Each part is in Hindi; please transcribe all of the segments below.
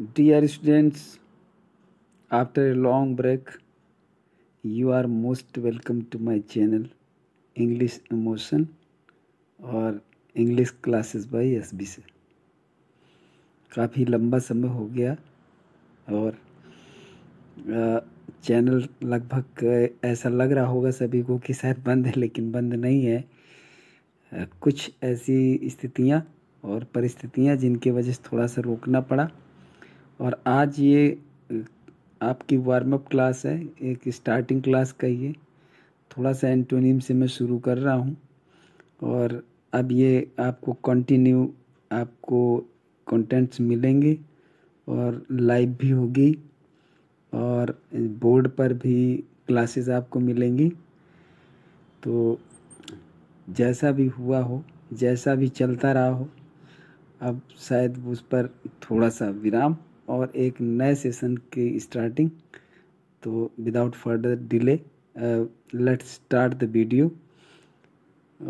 Dear students after a long break you are most welcome to my channel English emotion और इंग्लिश क्लासेस बाय बी से काफ़ी लंबा समय हो गया और चैनल लगभग ऐसा लग रहा होगा सभी को कि शायद बंद है लेकिन बंद नहीं है कुछ ऐसी स्थितियां और परिस्थितियां जिनके वजह से थोड़ा सा रोकना पड़ा और आज ये आपकी वार्म अप क्लास है एक स्टार्टिंग क्लास का ये थोड़ा सा एंटोनियम से मैं शुरू कर रहा हूँ और अब ये आपको कंटिन्यू आपको कंटेंट्स मिलेंगे और लाइव भी होगी और बोर्ड पर भी क्लासेस आपको मिलेंगी तो जैसा भी हुआ हो जैसा भी चलता रहा हो अब शायद उस पर थोड़ा सा विराम और एक नए सेशन की स्टार्टिंग तो without further delay let's start the video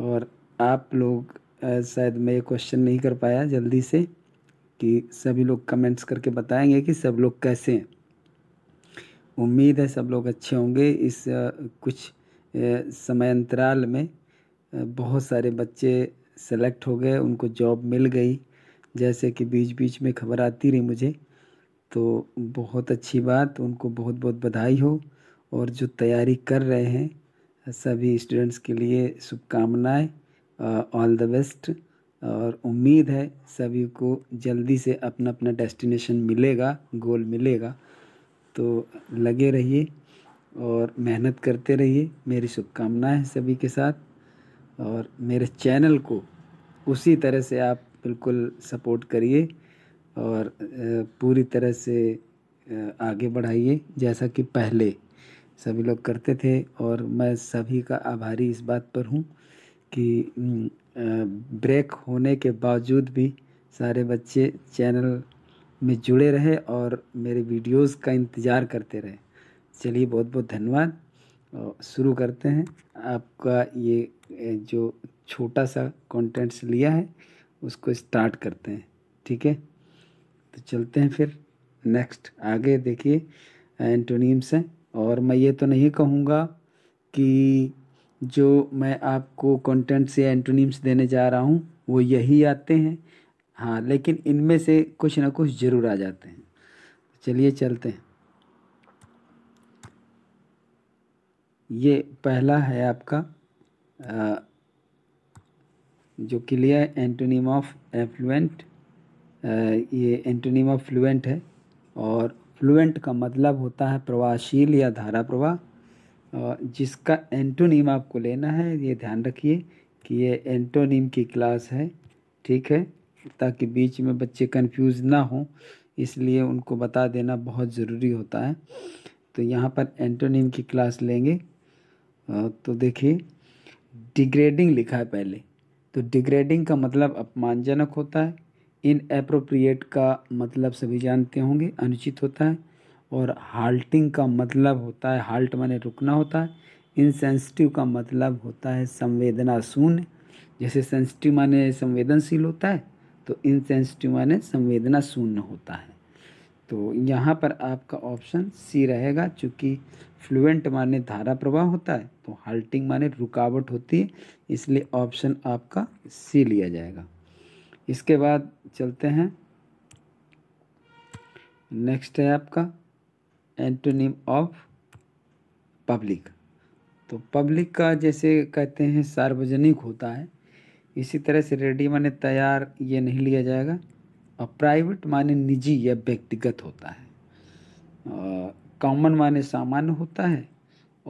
और आप लोग uh, शायद मैं ये क्वेश्चन नहीं कर पाया जल्दी से कि सभी लोग कमेंट्स करके बताएंगे कि सब लोग कैसे हैं उम्मीद है सब लोग अच्छे होंगे इस uh, कुछ uh, समय अंतराल में बहुत सारे बच्चे सेलेक्ट हो गए उनको जॉब मिल गई जैसे कि बीच बीच में खबर आती रही मुझे तो बहुत अच्छी बात उनको बहुत बहुत बधाई हो और जो तैयारी कर रहे हैं सभी स्टूडेंट्स के लिए शुभकामनाएँ ऑल द बेस्ट और उम्मीद है सभी को जल्दी से अपना अपना डेस्टिनेशन मिलेगा गोल मिलेगा तो लगे रहिए और मेहनत करते रहिए मेरी शुभकामनाएँ हैं सभी के साथ और मेरे चैनल को उसी तरह से आप बिल्कुल सपोर्ट करिए और पूरी तरह से आगे बढ़ाइए जैसा कि पहले सभी लोग करते थे और मैं सभी का आभारी इस बात पर हूँ कि ब्रेक होने के बावजूद भी सारे बच्चे चैनल में जुड़े रहे और मेरे वीडियोस का इंतज़ार करते रहे चलिए बहुत बहुत धन्यवाद शुरू करते हैं आपका ये जो छोटा सा कंटेंट्स लिया है उसको स्टार्ट करते हैं ठीक है तो चलते हैं फिर नेक्स्ट आगे देखिए एंटोनीम्स हैं और मैं ये तो नहीं कहूँगा कि जो मैं आपको कंटेंट से एंटोनीम्स देने जा रहा हूँ वो यही आते हैं हाँ लेकिन इनमें से कुछ ना कुछ ज़रूर आ जाते हैं चलिए चलते हैं ये पहला है आपका आ, जो क्लियर एंटोनीम ऑफ एफ्लुएंट ये एंटोनीमा फ्लुएंट है और फ्लुएंट का मतलब होता है प्रवाहशील या धारा प्रवाह जिसका एंटोनीम आपको लेना है ये ध्यान रखिए कि ये एंटोनीम की क्लास है ठीक है ताकि बीच में बच्चे कंफ्यूज ना हो इसलिए उनको बता देना बहुत ज़रूरी होता है तो यहाँ पर एंटोनीम की क्लास लेंगे तो देखिए डिग्रेडिंग लिखा है पहले तो डिग्रेडिंग का मतलब अपमानजनक होता है अप्रोप्रिएट का मतलब सभी जानते होंगे अनुचित होता है और हाल्टिंग का मतलब होता है हाल्ट माने रुकना होता है इनसेंसिटिव का मतलब होता है संवेदना शून्य जैसे सेंसिटिव माने संवेदनशील होता है तो इनसेंसिटिव माने संवेदना शून्य होता है तो यहाँ पर आपका ऑप्शन सी रहेगा चूँकि फ्लुएंट माने धारा प्रवाह होता है तो हाल्टिंग माने रुकावट होती है इसलिए ऑप्शन आपका सी लिया जाएगा इसके बाद चलते हैं नेक्स्ट है आपका एंटोनिम ऑफ पब्लिक तो पब्लिक का जैसे कहते हैं सार्वजनिक होता है इसी तरह से रेडी माने तैयार ये नहीं लिया जाएगा और प्राइवेट माने निजी या व्यक्तिगत होता है कॉमन माने सामान्य होता है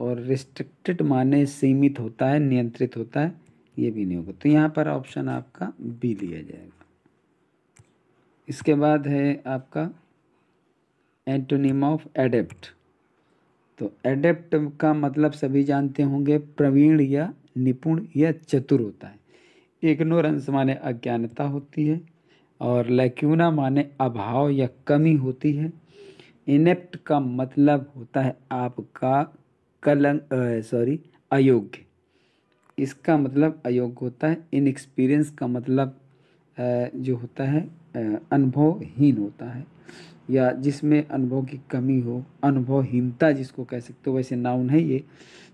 और रिस्ट्रिक्टेड माने सीमित होता है नियंत्रित होता है ये भी नहीं होगा तो यहाँ पर ऑप्शन आपका बी लिया जाएगा इसके बाद है आपका एंटोनिम ऑफ एडेप्ट तो एडेप्ट का मतलब सभी जानते होंगे प्रवीण या निपुण या चतुर होता है इग्नोरेंस माने अज्ञानता होती है और लैक्यूना माने अभाव या कमी होती है इनेप्ट का मतलब होता है आपका कलंक सॉरी अयोग्य इसका मतलब अयोग्य होता है इनएक्सपीरियंस का मतलब जो होता है अनुभवहीन होता है या जिसमें अनुभव की कमी हो अनुभवहीनता जिसको कह सकते हो वैसे नाउन है ये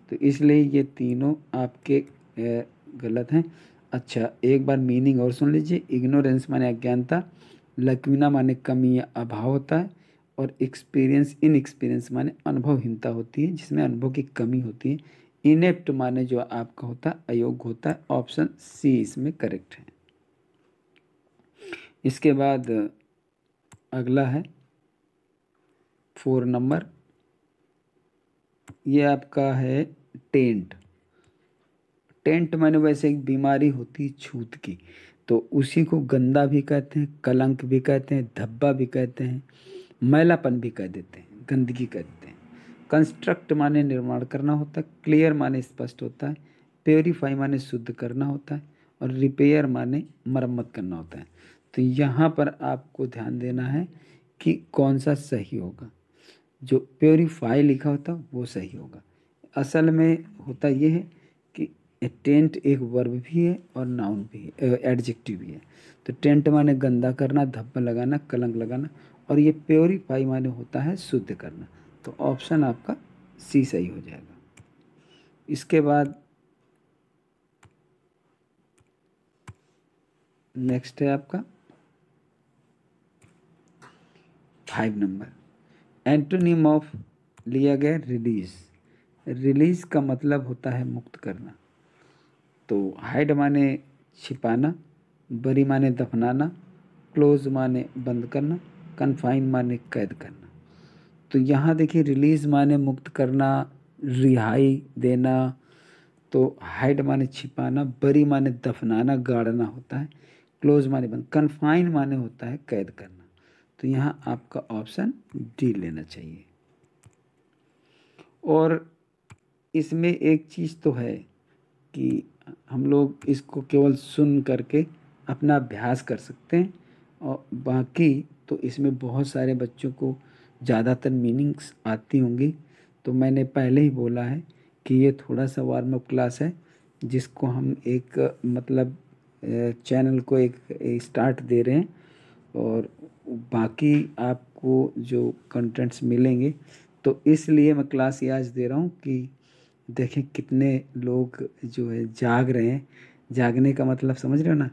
तो इसलिए ये तीनों आपके गलत हैं अच्छा एक बार मीनिंग और सुन लीजिए इग्नोरेंस माने अज्ञानता लक्विना माने कमी या अभाव होता है और एक्सपीरियंस इन एक्सपीरियंस माने अनुभवहीनता होती है जिसमें अनुभव की कमी होती है इनेप्ट माने जो आपका होता है अयोग्य होता है ऑप्शन सी इसमें करेक्ट है इसके बाद अगला है फोर नंबर ये आपका है टेंट टेंट माने वैसे एक बीमारी होती है छूत की तो उसी को गंदा भी कहते हैं कलंक भी कहते हैं धब्बा भी कहते हैं मैलापन भी कह देते हैं गंदगी कहते हैं कंस्ट्रक्ट माने निर्माण करना होता है क्लियर माने स्पष्ट होता है प्योरीफाई माने शुद्ध करना होता है और रिपेयर माने मरम्मत करना होता है तो यहाँ पर आपको ध्यान देना है कि कौन सा सही होगा जो प्योरीफाई लिखा होता वो सही होगा असल में होता ये है कि टेंट एक वर्ब भी है और नाउन भी है एडजेक्टिव भी है तो टेंट माने गंदा करना धब्बा लगाना कलंक लगाना और ये प्योरीफाई माने होता है शुद्ध करना तो ऑप्शन आपका सी सही हो जाएगा इसके बाद नेक्स्ट है आपका फाइव नंबर एंटोनिम ऑफ लिया गया रिलीज रिलीज का मतलब होता है मुक्त करना तो हाइड माने छिपाना बरी माने दफनाना क्लोज माने बंद करना कन्फाइन माने कैद करना तो यहाँ देखिए रिलीज़ माने मुक्त करना रिहाई देना तो हाइड माने छिपाना बरी माने दफनाना गाड़ना होता है क्लोज माने बंद कन्फाइन माने होता है कैद करना तो यहाँ आपका ऑप्शन डी लेना चाहिए और इसमें एक चीज़ तो है कि हम लोग इसको केवल सुन करके अपना अभ्यास कर सकते हैं और बाकी तो इसमें बहुत सारे बच्चों को ज़्यादातर मीनिंग्स आती होंगी तो मैंने पहले ही बोला है कि ये थोड़ा सा वार्म अप क्लास है जिसको हम एक मतलब चैनल को एक स्टार्ट दे रहे हैं और बाकी आपको जो कंटेंट्स मिलेंगे तो इसलिए मैं क्लास ये आज दे रहा हूँ कि देखें कितने लोग जो है जाग रहे हैं जागने का मतलब समझ रहे हो ना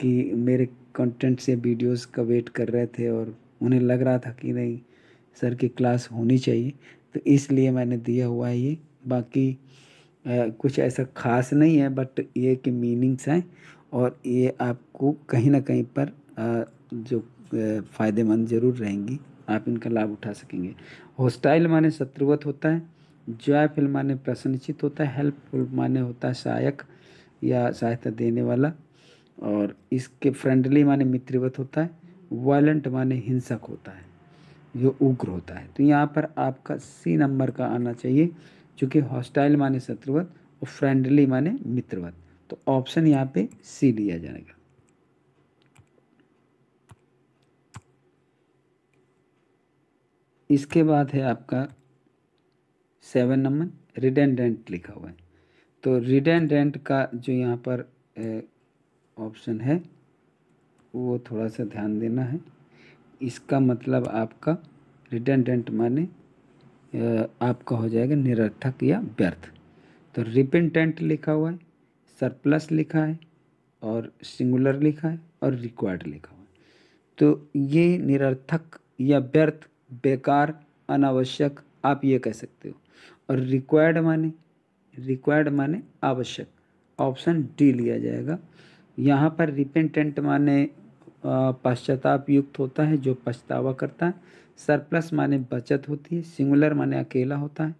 कि मेरे कंटेंट से वीडियोस का वेट कर रहे थे और उन्हें लग रहा था कि नहीं सर की क्लास होनी चाहिए तो इसलिए मैंने दिया हुआ है ये बाकी आ, कुछ ऐसा ख़ास नहीं है बट ये कि मीनिंग्स हैं और ये आपको कहीं ना कहीं पर आ, जो फ़ायदेमंद ज़रूर रहेंगी आप इनका लाभ उठा सकेंगे हॉस्टाइल माने शत्रुवत होता है जॉयफुल माने प्रसन्नचित होता है हेल्पफुल माने होता है सहायक या सहायता देने वाला और इसके फ्रेंडली माने मित्रवत होता है वायलेंट माने हिंसक होता है जो उग्र होता है तो यहाँ पर आपका सी नंबर का आना चाहिए क्योंकि हॉस्टाइल माने शत्रुवत और फ्रेंडली माने मित्रवत तो ऑप्शन यहाँ पे सी लिया जाएगा इसके बाद है आपका सेवन नंबर रिडेंडेंट लिखा हुआ है तो रिडेंडेंट का जो यहाँ पर ऑप्शन है वो थोड़ा सा ध्यान देना है इसका मतलब आपका रिटेंडेंट माने आपका हो जाएगा निरर्थक या व्यर्थ तो रिपेंटेंट लिखा हुआ है सरप्लस लिखा है और सिंगुलर लिखा है और रिक्वायर्ड लिखा हुआ है तो ये निरर्थक या व्यर्थ बेकार अनावश्यक आप ये कह सकते हो और रिक्वायर्ड माने रिक्वायर्ड माने आवश्यक ऑप्शन डी लिया जाएगा यहाँ पर रिपेंटेंट माने पश्चाताप युक्त होता है जो पछतावा करता है सरप्लस माने बचत होती है सिंगुलर माने अकेला होता है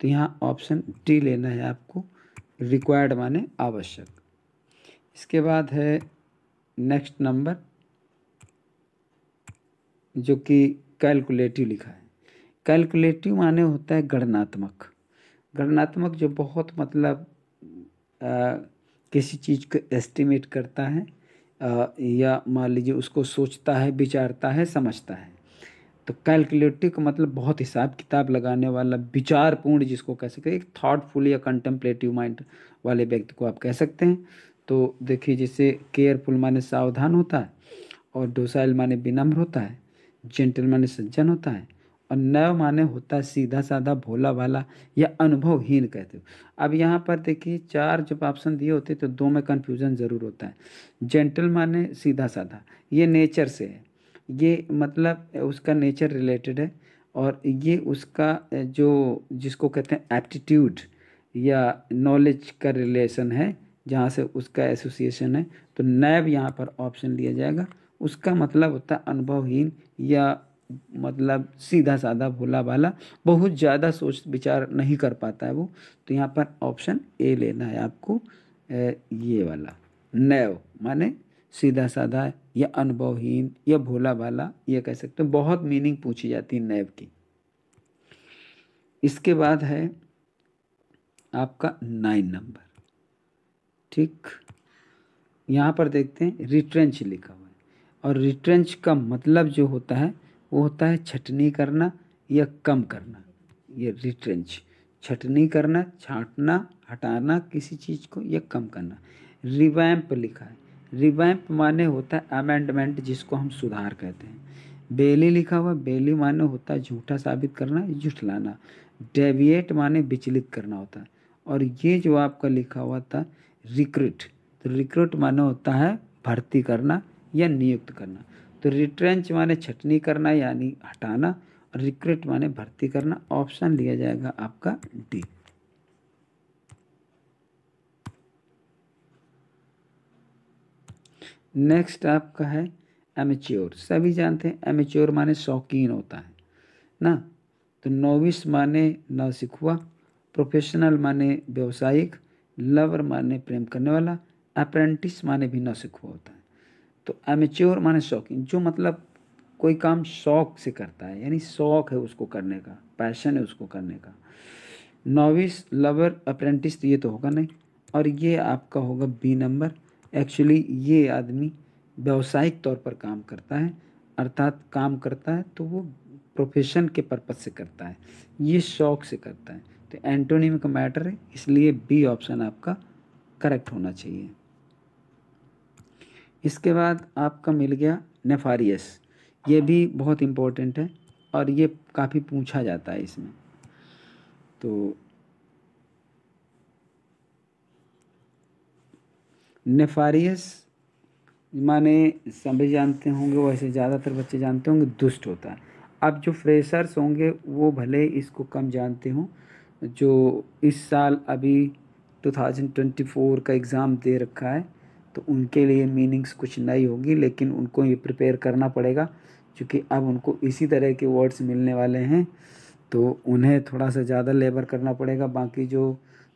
तो यहाँ ऑप्शन डी लेना है आपको रिक्वायर्ड माने आवश्यक इसके बाद है नेक्स्ट नंबर जो कि कैलकुलेटिव लिखा है कैलकुलेटिव माने होता है गणनात्मक गणनात्मक जो बहुत मतलब आ, किसी चीज़ को एस्टिमेट करता है या मान लीजिए उसको सोचता है विचारता है समझता है तो कैलकुलेटिव का मतलब बहुत हिसाब किताब लगाने वाला विचारपूर्ण जिसको कह सकते हैं एक थाटफुल या कंटेम्पलेटिव माइंड वाले व्यक्ति को आप कह सकते हैं तो देखिए जैसे केयरफुल माने सावधान होता है और डोसाइल माने विनम्र होता है जेंटल माने सज्जन होता है और नव माने होता है सीधा साधा भोला भाला या अनुभवहीन कहते हो अब यहाँ पर देखिए चार जब ऑप्शन दिए होते तो दो में कन्फ्यूजन ज़रूर होता है जेंटल माने सीधा साधा ये नेचर से है ये मतलब उसका नेचर रिलेटेड है और ये उसका जो जिसको कहते हैं एप्टीट्यूड या नॉलेज का रिलेशन है जहाँ से उसका एसोसिएशन है तो नैब यहाँ पर ऑप्शन लिया जाएगा उसका मतलब होता है अनुभवहीन या मतलब सीधा साधा भोला भाला बहुत ज़्यादा सोच विचार नहीं कर पाता है वो तो यहाँ पर ऑप्शन ए लेना है आपको ये वाला नैव माने सीधा साधा या अनुभवहीन या भोला भाला ये कह सकते हैं बहुत मीनिंग पूछी जाती है नैव की इसके बाद है आपका नाइन नंबर ठीक यहाँ पर देखते हैं रिट्रेंच लिखा हुआ है और रिट्रेंच का मतलब जो होता है वो होता है छटनी करना या कम करना ये रिट्रेंच छटनी करना छाँटना हटाना किसी चीज़ को या कम करना रिवैम्प लिखा है रिवैम्प माने होता है अमेंडमेंट जिसको हम सुधार कहते हैं बेली लिखा हुआ बेली माने होता है झूठा साबित करना झुठलाना डेविएट माने विचलित करना होता है और ये जो आपका लिखा हुआ था रिक्रूट तो रिक्रूट माने होता है भर्ती करना या नियुक्त करना तो रिट्रेंच माने छटनी करना यानी हटाना और रिक्रूट माने भर्ती करना ऑप्शन लिया जाएगा आपका डी नेक्स्ट आपका है एमेच्योर सभी जानते हैं एमेच्योर माने शौकीन होता है ना तो नोविस माने नौसिखुआ प्रोफेशनल माने व्यावसायिक लवर माने प्रेम करने वाला अप्रेंटिस माने भी नौसिखुआ होता है तो एमेच्योर माने शौकीन जो मतलब कोई काम शौक से करता है यानी शौक है उसको करने का पैशन है उसको करने का नॉविस लवर अप्रेंटिस तो ये तो होगा नहीं और ये आपका होगा बी नंबर एक्चुअली ये आदमी व्यावसायिक तौर पर काम करता है अर्थात काम करता है तो वो प्रोफेशन के पर्पज से करता है ये शौक से करता है तो एंटोनिम का मैटर है इसलिए बी ऑप्शन आपका करेक्ट होना चाहिए इसके बाद आपका मिल गया नेफारियस ये भी बहुत इम्पोर्टेंट है और ये काफ़ी पूछा जाता है इसमें तो नेफारियस माने सभी जानते होंगे वैसे ज़्यादातर बच्चे जानते होंगे दुष्ट होता है अब जो फ्रेशर्स होंगे वो भले इसको कम जानते हों जो इस साल अभी 2024 का एग्ज़ाम दे रखा है तो उनके लिए मीनिंग्स कुछ नई होगी लेकिन उनको ये प्रिपेयर करना पड़ेगा क्योंकि अब उनको इसी तरह के वर्ड्स मिलने वाले हैं तो उन्हें थोड़ा सा ज़्यादा लेबर करना पड़ेगा बाकी जो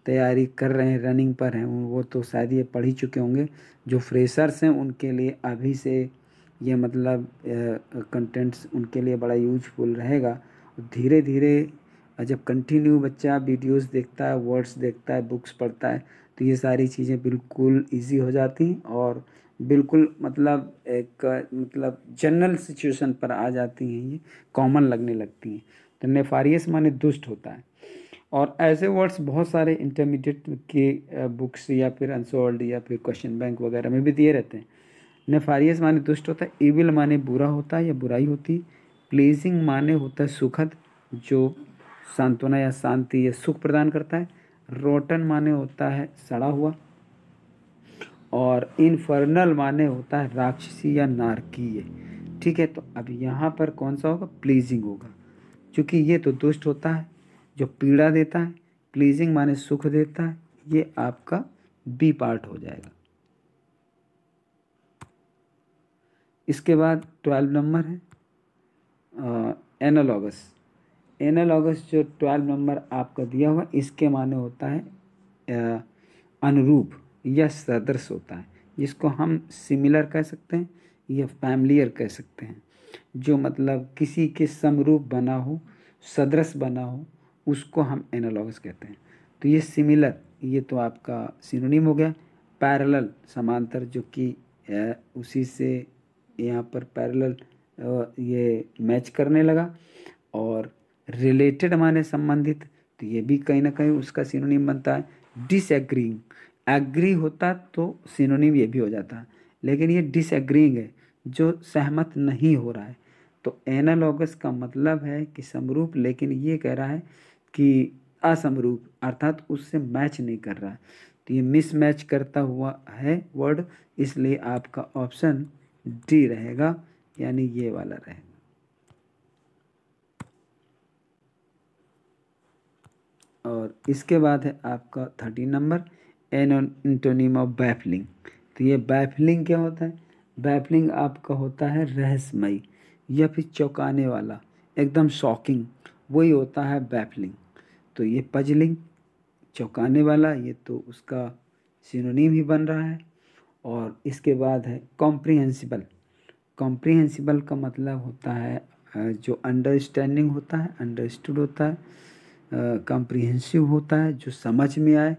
तैयारी कर रहे हैं रनिंग पर हैं वो तो शायद ये पढ़ ही चुके होंगे जो फ्रेशर्स हैं उनके लिए अभी से ये मतलब कंटेंट्स उनके लिए बड़ा यूजफुल रहेगा धीरे धीरे जब कंटिन्यू बच्चा वीडियोस देखता है वर्ड्स देखता है बुक्स पढ़ता है तो ये सारी चीज़ें बिल्कुल इजी हो जाती हैं और बिल्कुल मतलब एक मतलब जनरल सिचुएशन पर आ जाती हैं ये कॉमन लगने लगती हैं तो नेफारियस माने दुष्ट होता है और ऐसे वर्ड्स बहुत सारे इंटरमीडिएट के बुक्स या फिर अनसोल्ड या फिर क्वेश्चन बैंक वगैरह में भी दिए रहते हैं नेफारियस माने दुष्ट होता है इविल माने बुरा होता है या बुराई होती प्लेजिंग माने होता है सुखद जो सांत्वना या शांति या सुख प्रदान करता है रोटन माने होता है सड़ा हुआ और इनफर्नल माने होता है राक्षसी या नारकीय ठीक है तो अब यहाँ पर कौन सा होगा प्लीजिंग होगा क्योंकि ये तो दुष्ट होता है जो पीड़ा देता है प्लीजिंग माने सुख देता है ये आपका बी पार्ट हो जाएगा इसके बाद ट्वेल्व नंबर है एनालॉगस एनालॉगस जो ट्वेल्व नंबर आपका दिया हुआ इसके माने होता है अनुरूप या सदृश होता है जिसको हम सिमिलर कह सकते हैं या फैमिलियर कह सकते हैं जो मतलब किसी के समरूप बना हो सदृश बना हो उसको हम एनालॉगस कहते हैं तो ये सिमिलर ये तो आपका सिनोनिम हो गया पैरेलल समांतर जो कि उसी से यहाँ पर पैरेलल ये मैच करने लगा और रिलेटेड माने संबंधित तो ये भी कहीं ना कहीं उसका सिनोनिम बनता है डिसएग्रींग एग्री होता तो सिनोनिम ये भी हो जाता लेकिन ये डिसएग्रींग है जो सहमत नहीं हो रहा है तो एनालॉगस का मतलब है कि समरूप लेकिन ये कह रहा है कि असमरूप अर्थात उससे मैच नहीं कर रहा है तो ये मिसमैच करता हुआ है वर्ड इसलिए आपका ऑप्शन डी रहेगा यानी ये वाला रहेगा और इसके बाद है आपका thirteen number antonym of baffling तो ये बैफलिंग क्या होता है बैफलिंग आपका होता है रहस्यमयी या फिर चौंकाने वाला एकदम शॉकिंग वही होता है बैफलिंग तो ये पजलिंग चौंकाने वाला ये तो उसका सिनोनिम ही बन रहा है और इसके बाद है कॉम्प्रिहेंसिबल कॉम्प्रिहेंसिबल का मतलब होता है जो अंडरस्टैंडिंग होता है अंडरस्टूड होता है कॉम्प्रिहेंसिव होता है जो समझ में आए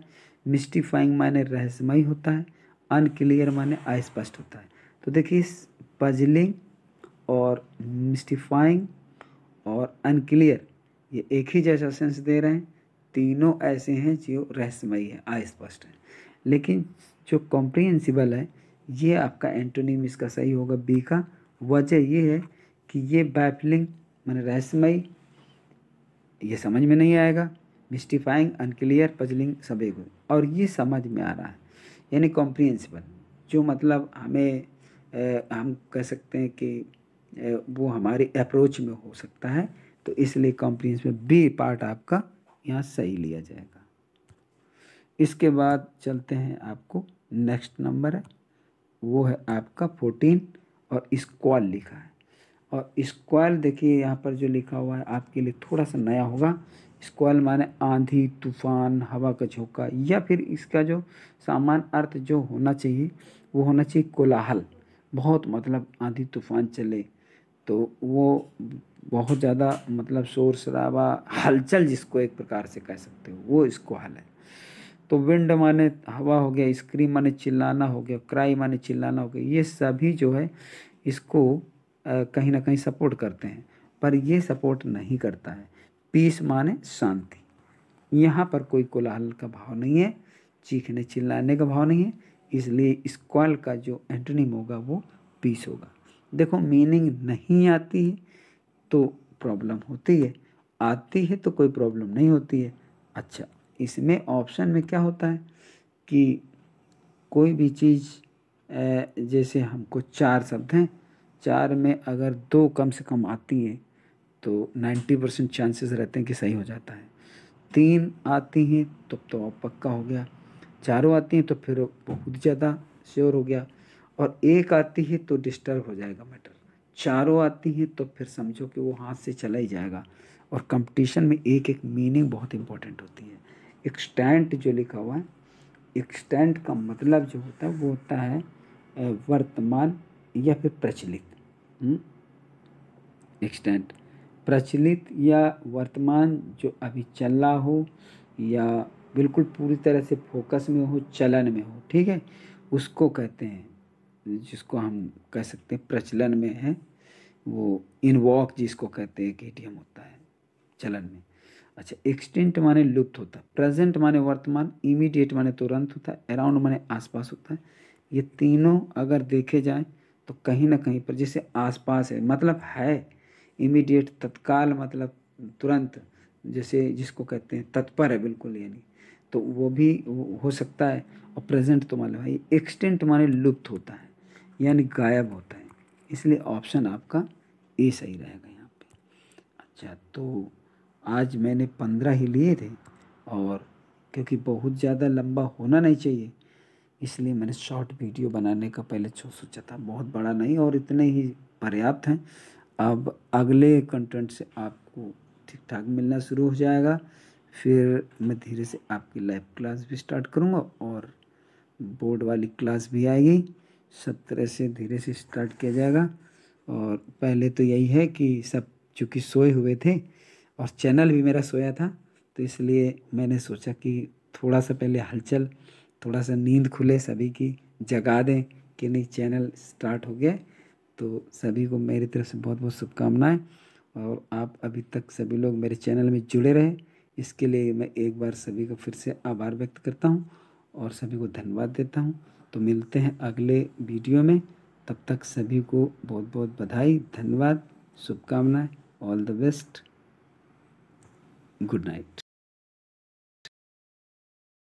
मिस्टिफाइंग माने रहस्यमय होता है अनक्लियर माने अस्पष्ट होता है तो देखिए इस पजलिंग और मिस्टिफाइंग और अनक्लियर ये एक ही जैसा सेंस दे रहे हैं तीनों ऐसे हैं जो रहस्यमयी है अस्पष्ट है लेकिन जो कॉम्प्रिहेंसिबल है ये आपका एंटोनिम इसका सही होगा बी का वजह ये है कि ये बैफलिंग मैंने रहस्यमयी ये समझ में नहीं आएगा मिस्टिफाइंग अनक्लियर पजलिंग सभी को और ये समझ में आ रहा है यानी कॉम्प्रिहेंसिबल जो मतलब हमें ए, हम कह सकते हैं कि ए, वो हमारे अप्रोच में हो सकता है तो इसलिए कॉम्प्रिहेंसिबल बी पार्ट आपका यहाँ सही लिया जाएगा इसके बाद चलते हैं आपको नेक्स्ट नंबर है वो है आपका फोर्टीन और इस्कॉल लिखा है और स्क्वायर देखिए यहाँ पर जो लिखा हुआ है आपके लिए थोड़ा सा नया होगा स्क्वायर माने आंधी तूफान हवा का झोंका या फिर इसका जो सामान्य अर्थ जो होना चाहिए वो होना चाहिए कोलाहल बहुत मतलब आंधी तूफान चले तो वो बहुत ज़्यादा मतलब शोर शराबा हलचल जिसको एक प्रकार से कह सकते हो वो इसको हल है तो विंड माने हवा हो गया स्क्रीम माने चिल्लाना हो गया क्राई माने चिल्लाना हो गया ये सभी जो है इसको कहीं ना कहीं सपोर्ट करते हैं पर यह सपोर्ट नहीं करता है पीस माने शांति यहाँ पर कोई कोलाहल का भाव नहीं है चीखने चिल्लाने का भाव नहीं है इसलिए इस क्वाल का जो एंटनीम होगा वो पीस होगा देखो मीनिंग नहीं आती है तो प्रॉब्लम होती है आती है तो कोई प्रॉब्लम नहीं होती है अच्छा इसमें ऑप्शन में क्या होता है कि कोई भी चीज़ जैसे हमको चार शब्द हैं चार में अगर दो कम से कम आती हैं तो नाइन्टी परसेंट चांसेस रहते हैं कि सही हो जाता है तीन आती हैं तो तो पक्का हो गया चारों आती हैं तो फिर बहुत ज़्यादा श्योर हो गया और एक आती है तो डिस्टर्ब हो जाएगा मैटर चारों आती हैं तो फिर समझो कि वो हाथ से चला ही जाएगा और कंपटीशन में एक एक मीनिंग बहुत इंपॉर्टेंट होती है एक्सटेंट जो लिखा हुआ है एक्सटेंट का मतलब जो होता है वो होता है वर्तमान या फिर प्रचलित एक्सटेंट हम्म? प्रचलित या वर्तमान जो अभी चल रहा हो या बिल्कुल पूरी तरह से फोकस में हो चलन में हो ठीक है उसको कहते हैं जिसको हम कह सकते हैं प्रचलन में है वो इनवॉक जिसको कहते हैं के टी होता है चलन में अच्छा एक्सटेंट माने लुप्त होता है प्रेजेंट माने वर्तमान इमीडिएट माने तुरंत होता है अराउंड माने आसपास होता है ये तीनों अगर देखे जाए तो कहीं ना कहीं पर जैसे आसपास है मतलब है इमीडिएट तत्काल मतलब तुरंत जैसे जिसको कहते हैं तत्पर है बिल्कुल यानी तो वो भी हो सकता है और प्रेजेंट तो मतलब है एक्सटेंट माने लुप्त होता है यानी गायब होता है इसलिए ऑप्शन आपका ए सही रहेगा यहाँ पे अच्छा तो आज मैंने पंद्रह ही लिए थे और क्योंकि बहुत ज़्यादा लंबा होना नहीं चाहिए इसलिए मैंने शॉर्ट वीडियो बनाने का पहले सोचा था बहुत बड़ा नहीं और इतने ही पर्याप्त हैं अब अगले कंटेंट से आपको ठीक ठाक मिलना शुरू हो जाएगा फिर मैं धीरे से आपकी लाइव क्लास भी स्टार्ट करूँगा और बोर्ड वाली क्लास भी आएगी सब तरह से धीरे से स्टार्ट किया जाएगा और पहले तो यही है कि सब चूँकि सोए हुए थे और चैनल भी मेरा सोया था तो इसलिए मैंने सोचा कि थोड़ा सा पहले हलचल थोड़ा सा नींद खुले सभी की जगा दें कि नहीं चैनल स्टार्ट हो गया तो सभी को मेरी तरफ से बहुत बहुत शुभकामनाएँ और आप अभी तक सभी लोग मेरे चैनल में जुड़े रहे इसके लिए मैं एक बार सभी को फिर से आभार व्यक्त करता हूँ और सभी को धन्यवाद देता हूँ तो मिलते हैं अगले वीडियो में तब तक सभी को बहुत बहुत बधाई धन्यवाद शुभकामनाएं all the best good night